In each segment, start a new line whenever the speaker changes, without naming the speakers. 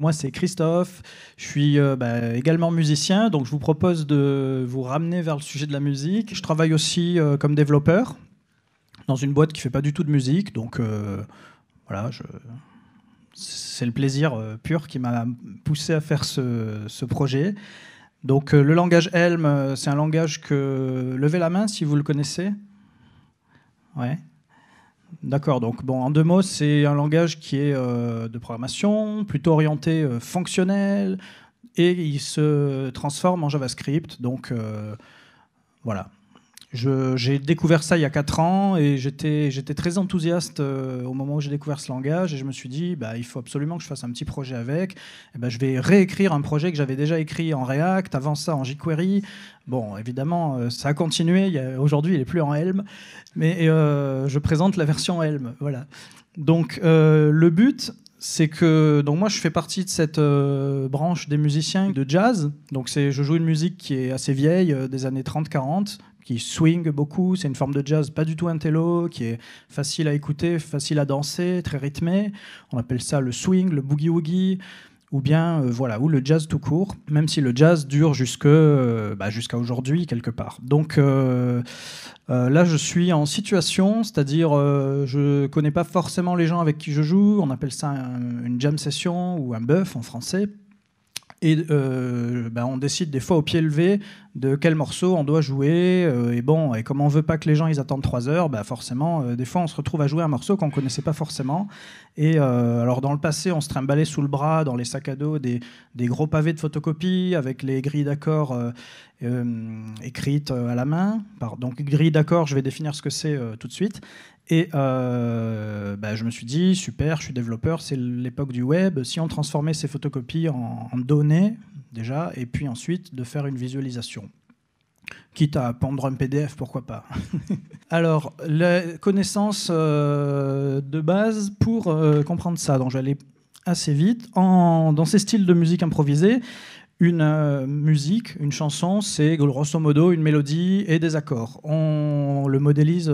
Moi, c'est Christophe. Je suis euh, bah, également musicien, donc je vous propose de vous ramener vers le sujet de la musique. Je travaille aussi euh, comme développeur dans une boîte qui fait pas du tout de musique, donc euh, voilà, c'est le plaisir pur qui m'a poussé à faire ce, projet. Donc le langage Helm, c'est un langage que levez la main si vous le connaissez. Ouais. D'accord, donc bon, en deux mots, c'est un langage qui est euh, de programmation, plutôt orienté euh, fonctionnel, et il se transforme en JavaScript, donc euh, voilà j'ai découvert ça il y a 4 ans et j'étais, très enthousiaste euh, au moment où j'ai découvert ce langage et je me suis dit, bah, il faut absolument que je fasse un petit projet avec. Eh ben, je vais réécrire un projet que j'avais déjà écrit en React, avant ça en jQuery. Bon, évidemment, euh, ça a continué. aujourd'hui, il n'est plus en Helm, mais euh, je présente la version Helm. Voilà. Donc, le but, c'est que donc moi je fais partie de cette branche des musiciens de jazz. Donc je joue une musique qui est assez vieille des années 30 40 qui swing beaucoup, c'est une forme de jazz pas du tout intello, qui est facile à écouter, facile à danser, très rythmé. On appelle ça le swing, le boogie-woogie ou bien euh, voilà, ou le jazz tout court, même si le jazz dure jusque euh, bah, jusqu'à aujourd'hui quelque part. Donc euh, là, je suis en situation, c'est-à-dire je connais pas forcément les gens avec qui je joue. On appelle ça une jam session ou un buff en français et euh, bah, on décide des fois au pied levé de quel morceau on doit jouer. Euh, et bon, et comme on veut pas que les gens ils attendent trois heures, bah forcément, euh, des fois on se retrouve à jouer un morceau qu'on connaissait pas forcément. Et alors dans le passé, on se trimballait sous le bras dans les sacs à dos des, des gros pavés de photocopie avec les grilles d'accords écrites à la main. Donc grille d'accords, je vais définir ce que c'est tout de suite. Et euh, bah, je me suis dit, super, je suis développeur, c'est l'époque du web. Si on transformait ces photocopies en, données, déjà, et puis ensuite de faire une visualisation. Quitte à pendre un PDF, pourquoi pas. Alors, la connaissance euh, de base pour euh, comprendre ça. Donc, j'allais assez vite. dans ces styles de musique improvisée, une musique, une chanson, c'est grosso modo une mélodie et des accords. On le modélise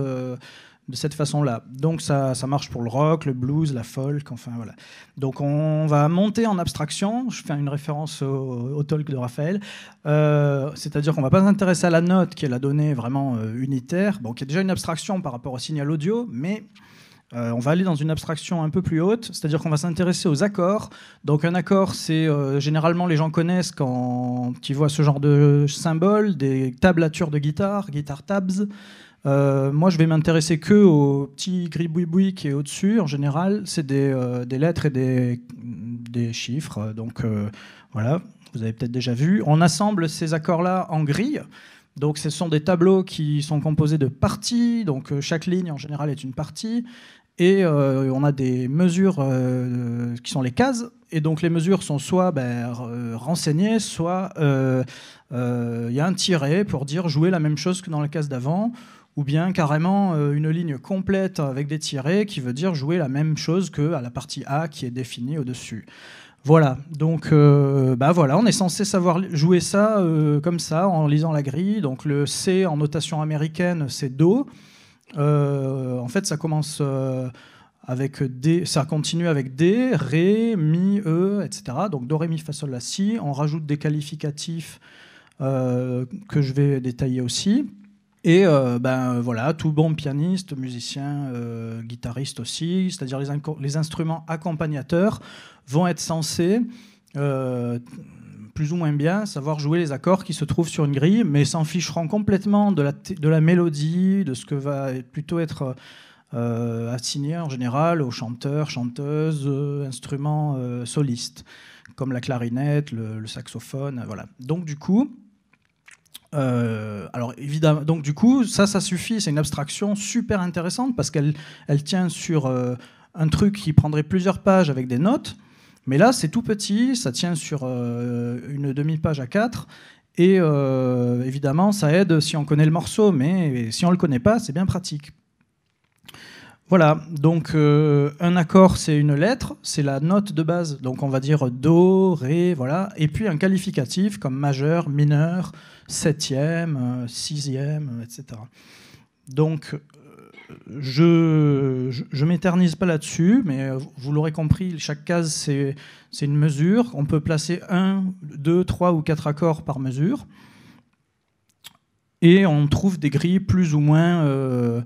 de cette façon-là. Donc ça, marche pour le rock, le blues, la folk, enfin voilà. Donc on va monter en abstraction, je fais une référence au, talk de Raphaël, euh, c'est-à-dire qu'on ne va pas s'intéresser à la note qui est la donnée vraiment euh, unitaire, bon, qui est déjà une abstraction par rapport au signal audio, mais... Euh, on va aller dans une abstraction un peu plus haute, c'est-à-dire qu'on va s'intéresser aux accords. Donc un accord, c'est généralement les gens connaissent quand ils voient ce genre de symbole, des tablatures de guitare, guitare tabs. Euh, moi, je vais m'intéresser que au petit boui-boui qui est au-dessus. En général, c'est des, euh, lettres et des, chiffres. Donc euh, voilà, vous avez peut-être déjà vu. On assemble ces accords-là en grille. Donc ce sont des tableaux qui sont composés de parties. Donc chaque ligne, en général, est une partie. Et on a des mesures qui sont les cases. Et donc les mesures sont soit ben, renseignées, soit il y a un tiret pour dire jouer la même chose que dans la case d'avant ou bien carrément euh, une ligne complète avec des tirets qui veut dire jouer la même chose que à la partie A qui est définie au-dessus. Voilà, donc euh, bah voilà, on est censé savoir jouer ça euh, comme ça en lisant la grille. Donc le C en notation américaine, c'est Do. en fait, ça commence avec D, ça continue avec D, Ré, Mi, E, etc. Donc Do, Ré, Mi, Fa, Sol, La, Si. On rajoute des qualificatifs que je vais détailler aussi. Et euh, ben, voilà, tout bon pianiste, musicien, euh, guitariste aussi, c'est-à-dire les, instruments accompagnateurs vont être censés, euh, plus ou moins bien, savoir jouer les accords qui se trouvent sur une grille, mais s'en ficheront complètement de la, mélodie, de ce que va plutôt être assigné en général aux chanteurs, chanteuses, instruments solistes, comme la clarinette, le saxophone, voilà. Donc du coup, euh, alors évidemment, donc du coup, ça, ça suffit. C'est une abstraction super intéressante parce qu'elle tient sur euh, un truc qui prendrait plusieurs pages avec des notes. Mais là, c'est tout petit, ça tient sur euh, une demi-page à 4. Et évidemment, ça aide si on connaît le morceau, mais si on le connaît pas, c'est bien pratique. Voilà, donc un accord, c'est une lettre, c'est la note de base. Donc on va dire Do, Ré, voilà. Et puis un qualificatif comme majeur, mineur, septième, sixième, etc. Donc, euh, je, je, m'éternise pas là-dessus, mais vous l'aurez compris, chaque case, c'est, une mesure. On peut placer un, deux, trois ou quatre accords par mesure. Et on trouve des grilles plus ou moins euh,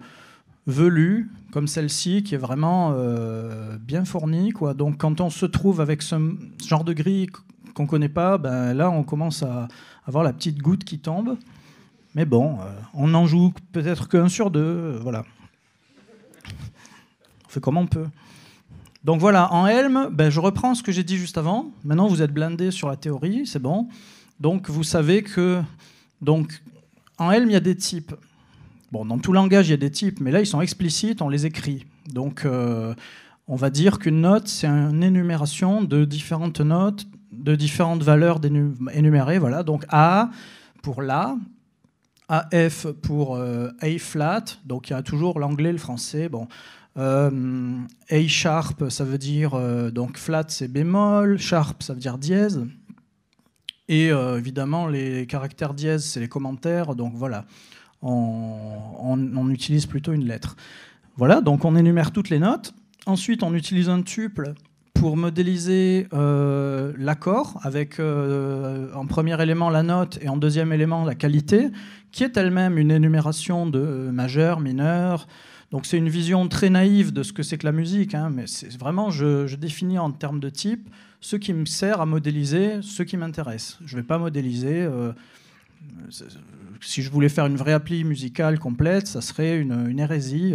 velues, comme celle-ci, qui est vraiment euh, bien fournie. Quoi. Donc quand on se trouve avec ce genre de grille qu'on ne connaît pas, ben, là, on commence à, avoir la petite goutte qui tombe. Mais bon, euh, on n'en joue peut-être qu'un sur deux, euh, voilà. On fait comme on peut. Donc voilà, en Helm, ben je reprends ce que j'ai dit juste avant. Maintenant, vous êtes blindé sur la théorie, c'est bon. Donc vous savez que donc en Helm, il y a des types. Bon, dans tout langage, il y a des types, mais là, ils sont explicites, on les écrit. Donc euh, on va dire qu'une note, c'est une énumération de différentes notes de différentes valeurs énumérées. Voilà, donc A pour La, AF pour euh, A flat, donc il y a toujours l'anglais, le français. Bon. Euh, a sharp, ça veut dire euh, donc flat, c'est bémol, sharp, ça veut dire dièse. Et évidemment, les caractères dièse, c'est les commentaires, donc voilà, on, utilise plutôt une lettre. Voilà, donc on énumère toutes les notes. Ensuite, on utilise un tuple pour modéliser euh, l'accord avec euh, en premier élément la note et en deuxième élément la qualité, qui est elle-même une énumération de majeur, mineur. Donc c'est une vision très naïve de ce que c'est que la musique, hein, mais c'est vraiment, je, définis en termes de type ce qui me sert à modéliser ce qui m'intéresse. Je ne vais pas modéliser euh, si je voulais faire une vraie appli musicale complète, ça serait une, une hérésie.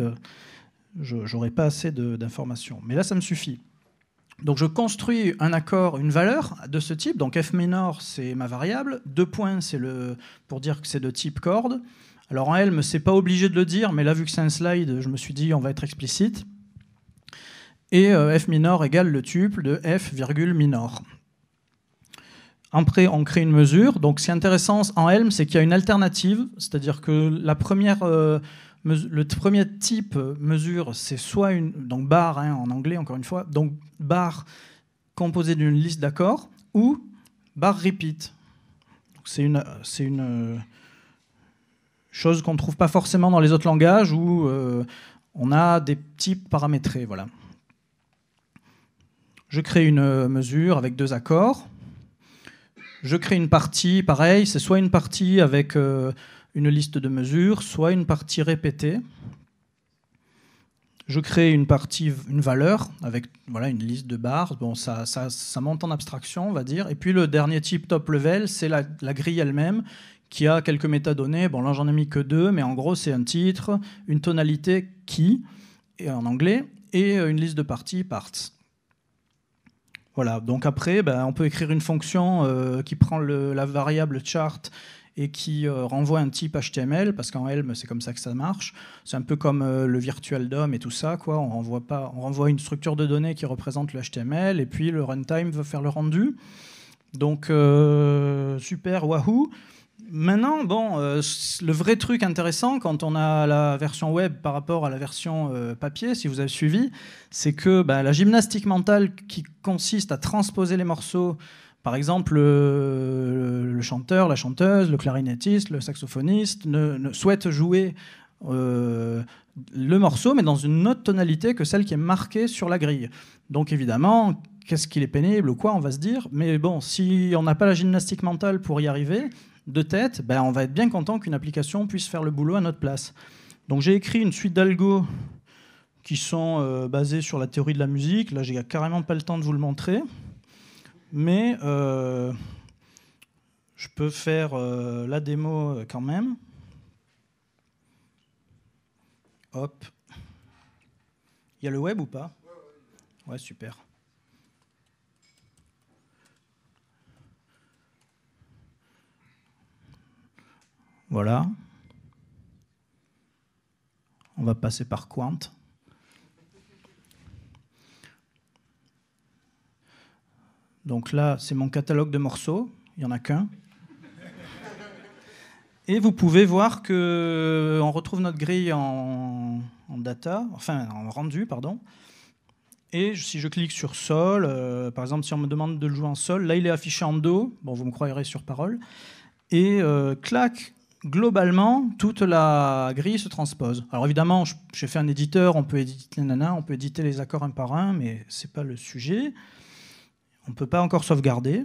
Je n'aurais pas assez d'informations. Mais là, ça me suffit. Donc je construis un accord, une valeur de ce type. Donc f minor, c'est ma variable. Deux points, c'est le pour dire que c'est de type corde. Alors en Helm, c'est pas obligé de le dire, mais là vu que c'est un slide, je me suis dit on va être explicite. Et euh, f minor égale le tuple de f virgule minor. Après, on crée une mesure. Donc ce qui est intéressant en Helm, c'est qu'il y a une alternative, c'est-à-dire que la première euh, le premier type euh, mesure, c'est soit une donc bar hein, en anglais encore une fois, donc bar composée d'une liste d'accords ou bar repeat. C'est une c'est une euh, chose qu'on ne trouve pas forcément dans les autres langages où euh, on a des types paramétrés. Voilà. Je crée une mesure avec deux accords. Je crée une partie, pareil, c'est soit une partie avec une liste de mesures, soit une partie répétée. Je crée une partie, une valeur, avec voilà, une liste de barres. Bon, ça, ça, monte en abstraction, on va dire. Et puis le dernier type top level, c'est la, grille elle-même, qui a quelques métadonnées. Bon, là, j'en ai mis que deux, mais en gros, c'est un titre, une tonalité qui, en anglais, et euh, une liste de parties, parts. Voilà, donc après, ben, on peut écrire une fonction euh, qui prend la variable chart et qui euh, renvoie un type HTML, parce qu'en Elm c'est comme ça que ça marche. C'est un peu comme euh, le virtual DOM et tout ça, quoi. On renvoie, pas, on renvoie une structure de données qui représente le HTML, et puis le runtime veut faire le rendu. Donc, euh, super, wahoo! Maintenant, bon, le vrai truc intéressant quand on a la version web par rapport à la version papier, si vous avez suivi, c'est que bah, la gymnastique mentale qui consiste à transposer les morceaux par exemple, le le chanteur, la chanteuse, le clarinettiste, le saxophoniste ne, jouer euh, le morceau, mais dans une autre tonalité que celle qui est marquée sur la grille. Donc évidemment, qu'est-ce qu'il est pénible ou quoi, on va se dire. Mais bon, si on n'a pas la gymnastique mentale pour y arriver, de tête, ben on va être bien content qu'une application puisse faire le boulot à notre place. Donc j'ai écrit une suite d'algo qui sont euh, basés sur la théorie de la musique. Là, j'ai carrément pas le temps de vous le montrer. Mais euh, je peux faire euh, la démo euh, quand même. Hop. Il y a le web ou pas Ouais, super. Voilà. On va passer par Quant. Donc là, c'est mon catalogue de morceaux. Il n'y en a qu'un. Et vous pouvez voir qu'on euh, retrouve notre grille en, data, enfin en rendu, pardon. Et si je clique sur Sol, euh, par exemple, si on me demande de le jouer en Sol, là il est affiché en Do, bon vous me croirez sur parole, et euh, clac, globalement, toute la grille se transpose. Alors évidemment, j'ai fait un éditeur, on peut éditer, nana, on peut éditer les accords un par un, mais ce n'est pas le sujet. On ne peut pas encore sauvegarder.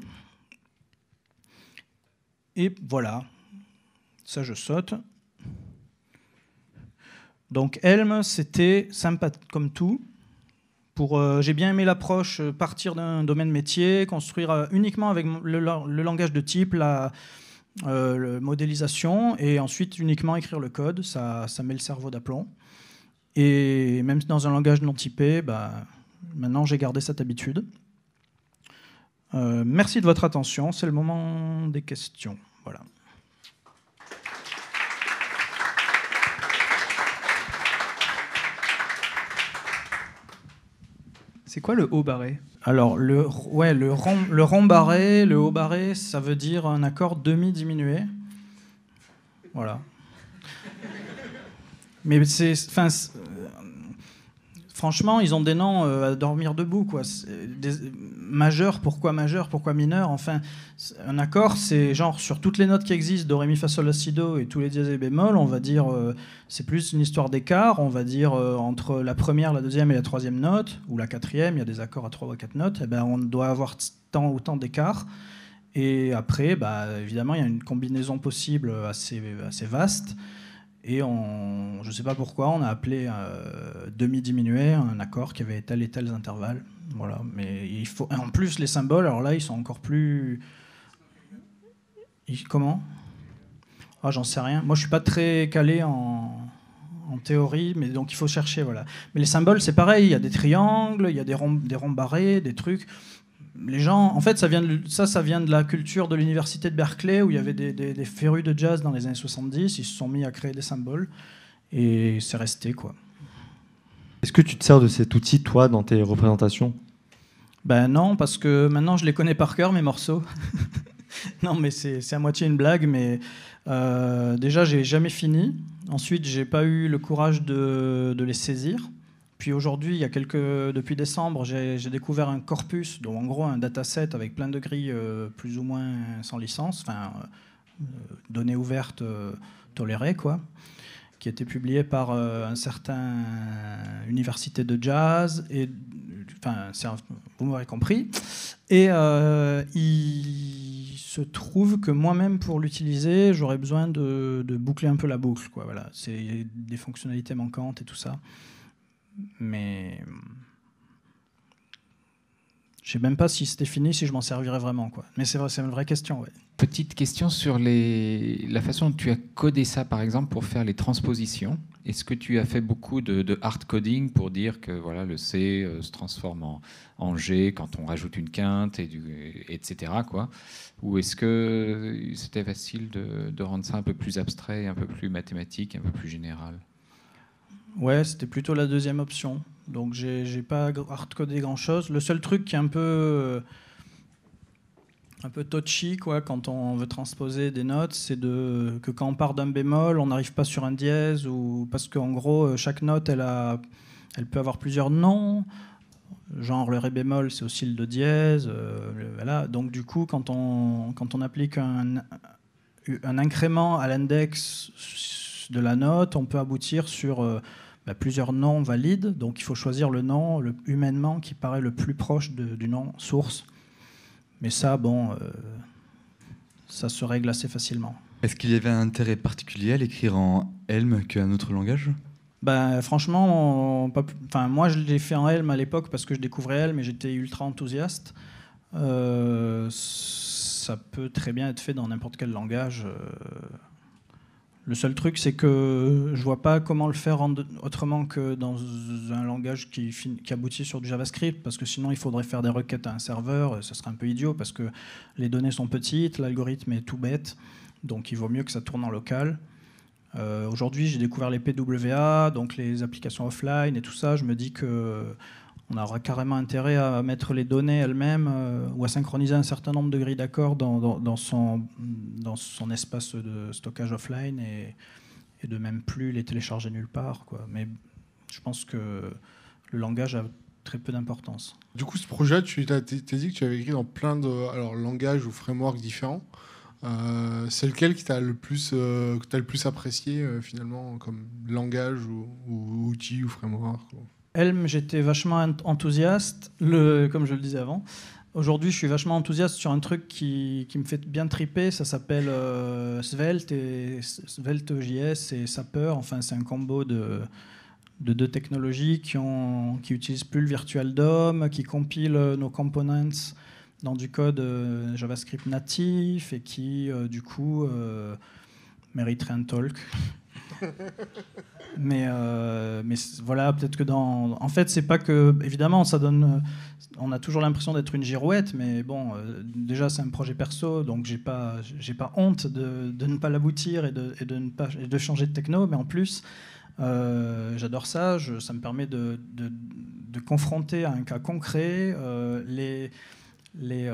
Et voilà, ça, je saute. Donc Helm, c'était sympa comme tout. Euh, j'ai bien aimé l'approche euh, partir d'un domaine métier, construire euh, uniquement avec le, langage de type, la, modélisation, et ensuite uniquement écrire le code. Ça, met le cerveau d'aplomb. Et même dans un langage non typé, bah, maintenant j'ai gardé cette habitude. merci de votre attention. C'est le moment des questions. Voilà. C'est quoi le haut barré Alors, le, ouais, le, rond, le barré, le haut barré, ça veut dire un accord demi-diminué. Voilà. Mais c'est, franchement, ils ont des noms euh, à dormir debout, quoi. Euh, majeur, pourquoi majeur, pourquoi mineur Enfin, un accord, c'est genre sur toutes les notes qui existent, do, ré, mi, fa, sol, la, si, do, et tous les dièses et bémols, on va dire, euh, c'est plus une histoire d'écart, on va dire, entre la première, la deuxième et la troisième note, ou la quatrième, il y a des accords à trois ou quatre notes, eh ben on doit avoir tant ou tant d'écart. Et après, bah, évidemment, il y a une combinaison possible assez vaste. Et on, je ne sais pas pourquoi, on a appelé euh, demi-diminué un accord qui avait tel et tels intervalles. Voilà. Mais il faut, en plus, les symboles, alors là, ils sont encore plus. comment Ah, j'en sais rien. Moi, je ne suis pas très calé en, en, théorie, mais donc il faut chercher. Voilà. Mais les symboles, c'est pareil. Il y a des triangles, il y a des des ronds barrés, des trucs les gens, en fait, ça vient de, ça, vient de la culture de l'université de Berkeley où il y avait des, des, férus de jazz dans les années 70. Ils se sont mis à créer des symboles et c'est resté quoi. Est-ce que tu te sers de cet outil toi dans tes représentations Ben non, parce que maintenant je les connais par cœur mes morceaux. non, mais c'est à moitié une blague, mais euh, déjà j'ai jamais fini. Ensuite, j'ai pas eu le courage de les saisir. Puis aujourd'hui, il y a quelques, depuis décembre, j'ai découvert un corpus, donc en gros un dataset avec plein de grilles euh, plus ou moins sans licence, enfin euh, euh, données ouvertes tolérées, quoi, qui été publié par un certain université de jazz et enfin vous m'aurez compris. Et il se trouve que moi-même pour l'utiliser, j'aurais besoin de, de, boucler un peu la boucle, quoi. Voilà, c'est des fonctionnalités manquantes et tout ça mais je sais même pas si c'était fini, si je m'en servirais vraiment. Quoi. Mais c'est vrai, c'est une vraie question. Petite question sur les... la façon dont tu as codé ça, par exemple, pour faire les transpositions. Est-ce que tu as fait beaucoup de, hard coding pour dire que voilà, le C euh, se transforme en, G quand on rajoute une quinte, et du, etc. Quoi. Ou est-ce que c'était facile de rendre ça un peu plus abstrait, un peu plus mathématique, un peu plus général Ouais, c'était plutôt la deuxième option. Donc j'ai pas hardcodé grand chose. Le seul truc qui est un peu euh, un peu touchy quoi quand on veut transposer des notes, c'est de que quand on part d'un bémol, on n'arrive pas sur un dièse ou parce qu'en gros euh, chaque note elle a elle peut avoir plusieurs noms. Genre le ré bémol, c'est aussi le do dièse. Euh, voilà. Donc du coup, quand on, quand on applique un, un incrément à l'index de la note, on peut aboutir sur euh, bah, plusieurs noms valides. Donc il faut choisir le nom humainement qui paraît le plus proche du nom source. Mais ça, bon, euh, ça se règle assez facilement. Est-ce qu'il y avait un intérêt particulier à l'écrire en Helm qu'un autre langage ben, franchement, enfin, moi je l'ai fait en Helm à l'époque parce que je découvrais Helm et j'étais ultra enthousiaste. Euh, ça peut très bien être fait dans n'importe quel langage. Le seul truc, c'est que je vois pas comment le faire autrement que dans un langage qui, aboutit sur du JavaScript, parce que sinon, il faudrait faire des requêtes à un serveur, ce serait un peu idiot, parce que les données sont petites, l'algorithme est tout bête, donc il vaut mieux que ça tourne en local. Euh, aujourd'hui, j'ai découvert les PWA, donc les applications offline et tout ça. Je me dis que on aura carrément intérêt à mettre les données elles-mêmes euh, ou à synchroniser un certain nombre de grilles d'accord dans, son, espace de stockage offline et, de même plus les télécharger nulle part. Mais je pense que le langage a très peu d'importance. Du coup, ce projet, tu as dit que tu avais écrit dans plein de langages ou frameworks différents. Euh, c'est lequel qui t'a le plus, euh, as le plus apprécié finalement comme langage ou, outil ou framework Helm, j'étais vachement enthousiaste, le, comme je le disais avant. Aujourd'hui, je suis vachement enthousiaste sur un truc qui, qui me fait bien triper. Ça s'appelle euh, Svelte et Svelte JS et Sapper. Enfin, c'est un combo de, de deux technologies qui, ont, qui utilisent plus le virtual DOM, qui compilent euh, nos components dans du code euh, JavaScript natif et qui, du coup, mériterait un talk. mais, euh, mais voilà, peut-être que dans. En fait, c'est pas que. Évidemment, ça donne. Euh, on a toujours l'impression d'être une girouette, mais bon, euh, déjà, c'est un projet perso, donc j'ai pas, j'ai pas honte de, ne pas l'aboutir et de, ne pas, de changer de techno, mais en plus, j'adore ça, ça me permet de, confronter à un cas concret les. les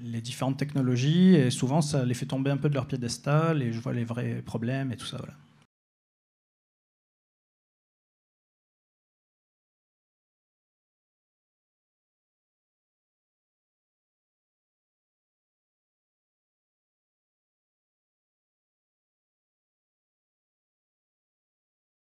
les différentes technologies et souvent ça les fait tomber un peu de leur piédestal et je vois les vrais problèmes et tout ça. Voilà.